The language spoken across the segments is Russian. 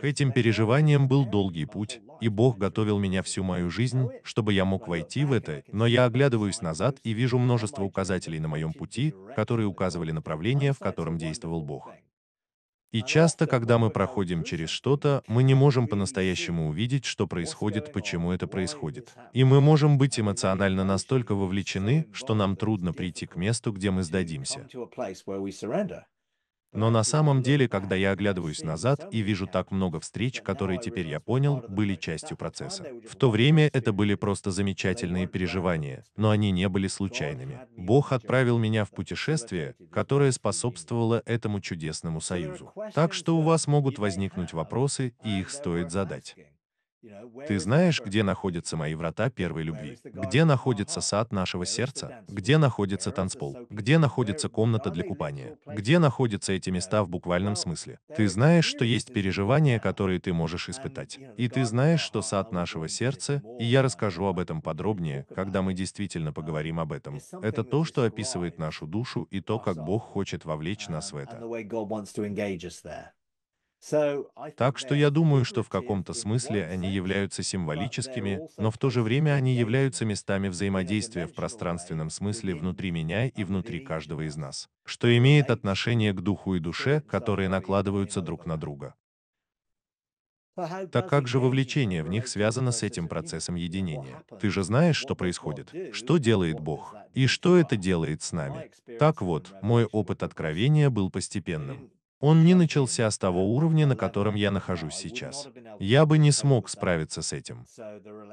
К этим переживаниям был долгий путь, и Бог готовил меня всю мою жизнь, чтобы я мог войти в это, но я оглядываюсь назад и вижу множество указателей на моем пути, которые указывали направление, в котором действовал Бог. И часто, когда мы проходим через что-то, мы не можем по-настоящему увидеть, что происходит, почему это происходит. И мы можем быть эмоционально настолько вовлечены, что нам трудно прийти к месту, где мы сдадимся. Но на самом деле, когда я оглядываюсь назад и вижу так много встреч, которые теперь я понял, были частью процесса. В то время это были просто замечательные переживания, но они не были случайными. Бог отправил меня в путешествие, которое способствовало этому чудесному союзу. Так что у вас могут возникнуть вопросы, и их стоит задать. Ты знаешь, где находятся мои врата первой любви? Где находится сад нашего сердца? Где находится танцпол? Где находится комната для купания? Где находятся эти места в буквальном смысле? Ты знаешь, что есть переживания, которые ты можешь испытать. И ты знаешь, что oh, сад нашего сердца, и я расскажу об этом подробнее, когда мы действительно uh, поговорим об этом. Это то, что описывает нашу душу и то, как Бог хочет вовлечь нас в uh, это. Так что я думаю, что в каком-то смысле они являются символическими, но в то же время они являются местами взаимодействия в пространственном смысле внутри меня и внутри каждого из нас, что имеет отношение к духу и душе, которые накладываются друг на друга. Так как же вовлечение в них связано с этим процессом единения? Ты же знаешь, что происходит, что делает Бог, и что это делает с нами. Так вот, мой опыт откровения был постепенным. Он не начался с того уровня, на котором я нахожусь сейчас. Я бы не смог справиться с этим.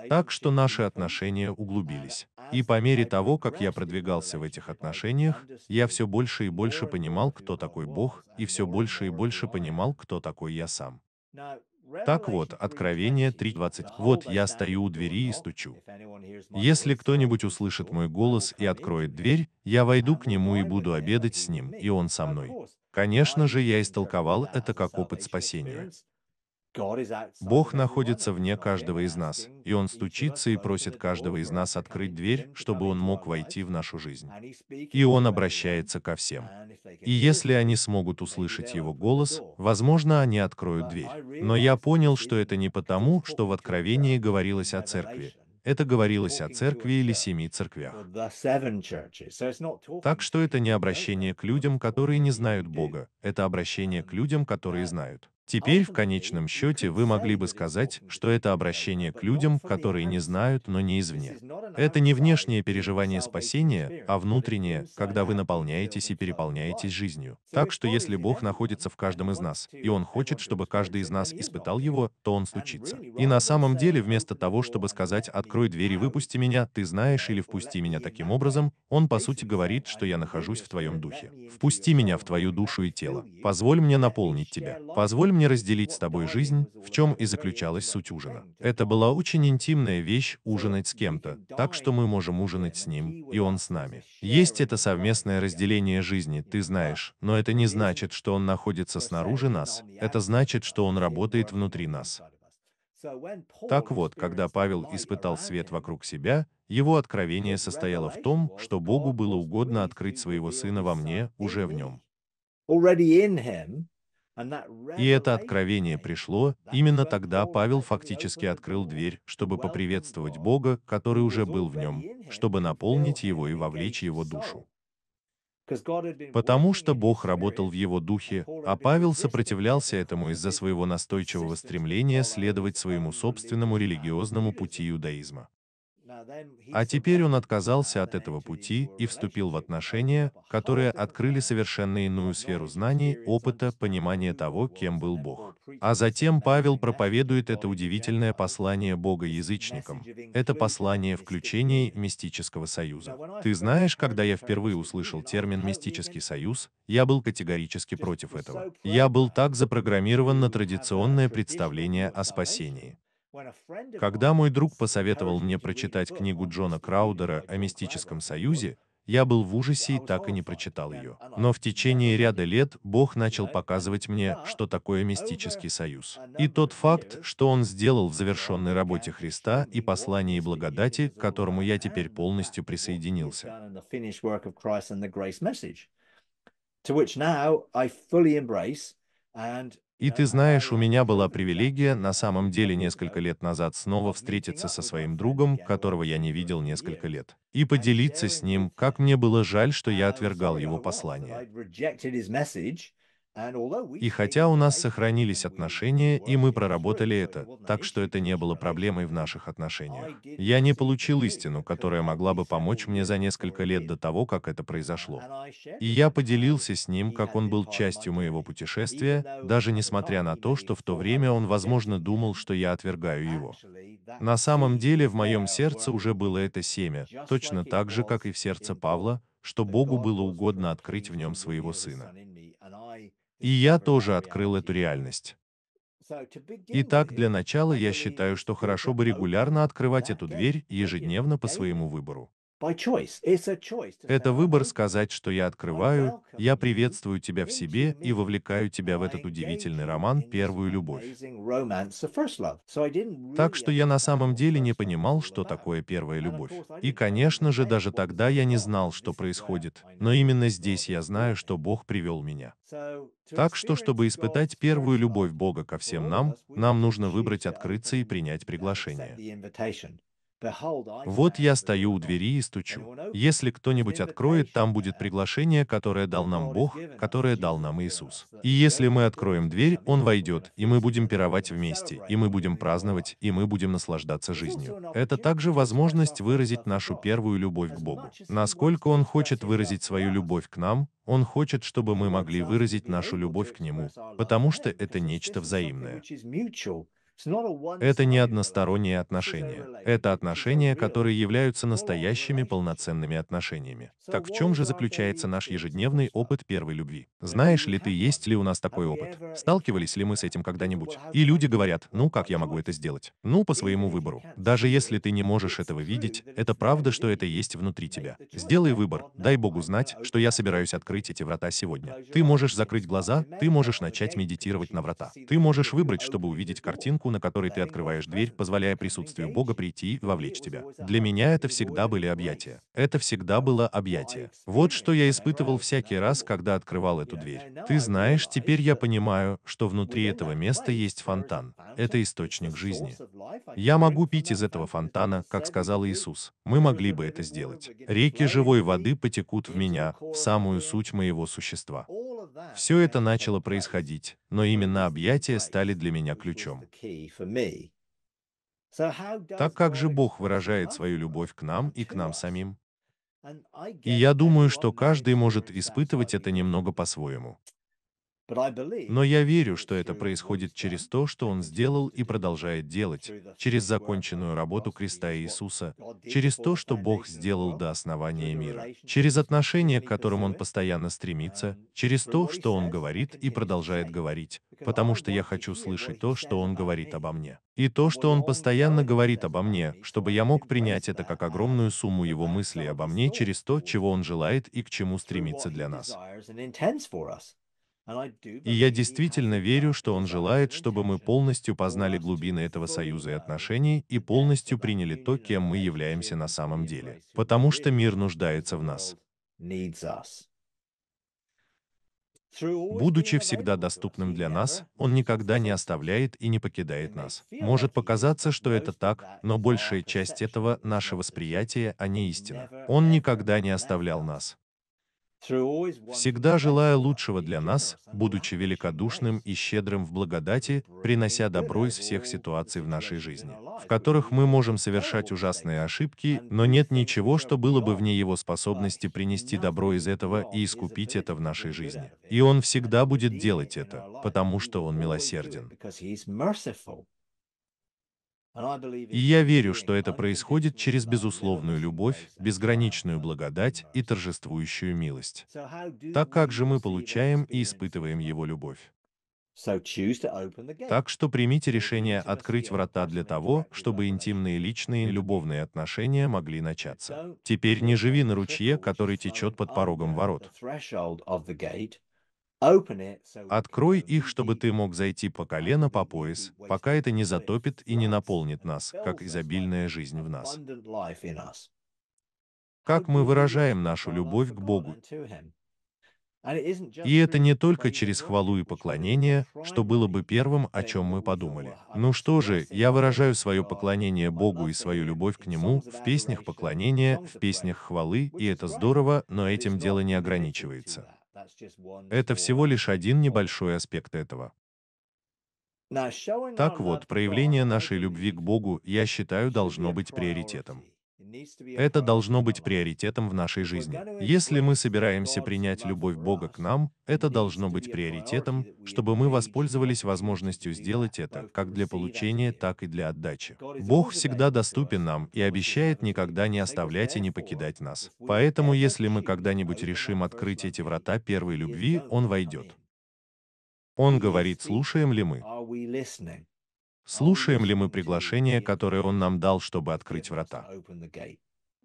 Так что наши отношения углубились. И по мере того, как я продвигался в этих отношениях, я все больше и больше понимал, кто такой Бог, и все больше и больше понимал, кто такой я сам. Так вот, Откровение 3.20. Вот я стою у двери и стучу. Если кто-нибудь услышит мой голос и откроет дверь, я войду к нему и буду обедать с ним, и он со мной. Конечно же, я истолковал это как опыт спасения. Бог находится вне каждого из нас, и Он стучится и просит каждого из нас открыть дверь, чтобы Он мог войти в нашу жизнь. И Он обращается ко всем. И если они смогут услышать Его голос, возможно, они откроют дверь. Но я понял, что это не потому, что в Откровении говорилось о церкви, это говорилось о церкви или семи церквях. Так что это не обращение к людям, которые не знают Бога, это обращение к людям, которые знают. Теперь в конечном счете вы могли бы сказать, что это обращение к людям, которые не знают, но не извне. Это не внешнее переживание спасения, а внутреннее, когда вы наполняетесь и переполняетесь жизнью. Так что если Бог находится в каждом из нас, и Он хочет, чтобы каждый из нас испытал Его, то Он случится. И на самом деле, вместо того, чтобы сказать «открой дверь и выпусти меня, ты знаешь» или «впусти меня таким образом», Он по сути говорит, что я нахожусь в твоем духе. «Впусти меня в твою душу и тело. Позволь мне наполнить тебя. Позволь мне мне разделить с тобой жизнь, в чем и заключалась суть ужина. Это была очень интимная вещь ужинать с кем-то, так что мы можем ужинать с ним, и он с нами. Есть это совместное разделение жизни, ты знаешь, но это не значит, что он находится снаружи нас, это значит, что он работает внутри нас. Так вот, когда Павел испытал свет вокруг себя, его откровение состояло в том, что Богу было угодно открыть своего сына во мне, уже в нем. И это откровение пришло, именно тогда Павел фактически открыл дверь, чтобы поприветствовать Бога, который уже был в нем, чтобы наполнить его и вовлечь его душу. Потому что Бог работал в его духе, а Павел сопротивлялся этому из-за своего настойчивого стремления следовать своему собственному религиозному пути иудаизма. А теперь он отказался от этого пути и вступил в отношения, которые открыли совершенно иную сферу знаний, опыта, понимания того, кем был Бог. А затем Павел проповедует это удивительное послание Бога язычникам. Это послание включений мистического союза. Ты знаешь, когда я впервые услышал термин «мистический союз», я был категорически против этого. Я был так запрограммирован на традиционное представление о спасении. Когда мой друг посоветовал мне прочитать книгу Джона Краудера о мистическом союзе, я был в ужасе и так и не прочитал ее. Но в течение ряда лет Бог начал показывать мне, что такое мистический союз. И тот факт, что Он сделал в завершенной работе Христа и послании благодати, к которому я теперь полностью присоединился. И ты знаешь, у меня была привилегия на самом деле несколько лет назад снова встретиться со своим другом, которого я не видел несколько лет, и поделиться с ним, как мне было жаль, что я отвергал его послание. И хотя у нас сохранились отношения, и мы проработали это, так что это не было проблемой в наших отношениях. Я не получил истину, которая могла бы помочь мне за несколько лет до того, как это произошло. И я поделился с ним, как он был частью моего путешествия, даже несмотря на то, что в то время он, возможно, думал, что я отвергаю его. На самом деле в моем сердце уже было это семя, точно так же, как и в сердце Павла, что Богу было угодно открыть в нем своего сына. И я тоже открыл эту реальность. Итак, для начала я считаю, что хорошо бы регулярно открывать эту дверь ежедневно по своему выбору. Это выбор сказать, что я открываю, я приветствую тебя в себе и вовлекаю тебя в этот удивительный роман «Первую любовь». Так что я на самом деле не понимал, что такое первая любовь. И, конечно же, даже тогда я не знал, что происходит, но именно здесь я знаю, что Бог привел меня. Так что, чтобы испытать первую любовь Бога ко всем нам, нам нужно выбрать открыться и принять приглашение. Вот я стою у двери и стучу. Если кто-нибудь откроет, там будет приглашение, которое дал нам Бог, которое дал нам Иисус. И если мы откроем дверь, Он войдет, и мы будем пировать вместе, и мы будем праздновать, и мы будем наслаждаться жизнью. Это также возможность выразить нашу первую любовь к Богу. Насколько Он хочет выразить свою любовь к нам, он хочет, чтобы мы могли выразить нашу любовь к Нему, потому что это нечто взаимное. Это не односторонние отношения. Это отношения, которые являются настоящими полноценными отношениями. Так в чем же заключается наш ежедневный опыт первой любви? Знаешь ли ты, есть ли у нас такой опыт? Сталкивались ли мы с этим когда-нибудь? И люди говорят, ну как я могу это сделать? Ну, по своему выбору. Даже если ты не можешь этого видеть, это правда, что это есть внутри тебя. Сделай выбор, дай Богу знать, что я собираюсь открыть эти врата сегодня. Ты можешь закрыть глаза, ты можешь начать медитировать на врата. Ты можешь выбрать, чтобы увидеть картинку, на которой ты открываешь дверь, позволяя присутствию Бога прийти и вовлечь тебя. Для меня это всегда были объятия. Это всегда было объятие. Вот что я испытывал всякий раз, когда открывал эту дверь. Ты знаешь, теперь я понимаю, что внутри этого места есть фонтан. Это источник жизни. Я могу пить из этого фонтана, как сказал Иисус. Мы могли бы это сделать. Реки живой воды потекут в меня, в самую суть моего существа. Все это начало происходить, но именно объятия стали для меня ключом. Так как же Бог выражает свою любовь к нам и к нам самим? И я думаю, что каждый может испытывать это немного по-своему. Но я верю, что это происходит через то, что Он сделал и продолжает делать, через законченную работу креста Иисуса, через то, что Бог сделал до основания мира, через отношения, к которым Он постоянно стремится, через то, что Он говорит и продолжает говорить, потому что я хочу слышать то, что Он говорит обо мне. И то, что Он постоянно говорит обо мне, чтобы я мог принять это как огромную сумму Его мыслей обо мне через то, чего Он желает и к чему стремится для нас. И я действительно верю, что он желает, чтобы мы полностью познали глубины этого союза и отношений и полностью приняли то, кем мы являемся на самом деле. Потому что мир нуждается в нас. Будучи всегда доступным для нас, Он никогда не оставляет и не покидает нас. Может показаться, что это так, но большая часть этого — наше восприятие, а не истина. Он никогда не оставлял нас всегда желая лучшего для нас, будучи великодушным и щедрым в благодати, принося добро из всех ситуаций в нашей жизни, в которых мы можем совершать ужасные ошибки, но нет ничего, что было бы вне его способности принести добро из этого и искупить это в нашей жизни. И он всегда будет делать это, потому что он милосерден. И я верю, что это происходит через безусловную любовь, безграничную благодать и торжествующую милость. Так как же мы получаем и испытываем Его любовь? Так что примите решение открыть врата для того, чтобы интимные личные любовные отношения могли начаться. Теперь не живи на ручье, который течет под порогом ворот. Открой их, чтобы ты мог зайти по колено, по пояс, пока это не затопит и не наполнит нас, как изобильная жизнь в нас. Как мы выражаем нашу любовь к Богу? И это не только через хвалу и поклонение, что было бы первым, о чем мы подумали. Ну что же, я выражаю свое поклонение Богу и свою любовь к Нему в песнях поклонения, в песнях хвалы, и это здорово, но этим дело не ограничивается. Это всего лишь один небольшой аспект этого. Так вот, проявление нашей любви к Богу, я считаю, должно быть приоритетом. Это должно быть приоритетом в нашей жизни. Если мы собираемся принять любовь Бога к нам, это должно быть приоритетом, чтобы мы воспользовались возможностью сделать это, как для получения, так и для отдачи. Бог всегда доступен нам и обещает никогда не оставлять и не покидать нас. Поэтому, если мы когда-нибудь решим открыть эти врата первой любви, Он войдет. Он говорит, слушаем ли мы. Слушаем ли мы приглашение, которое Он нам дал, чтобы открыть врата?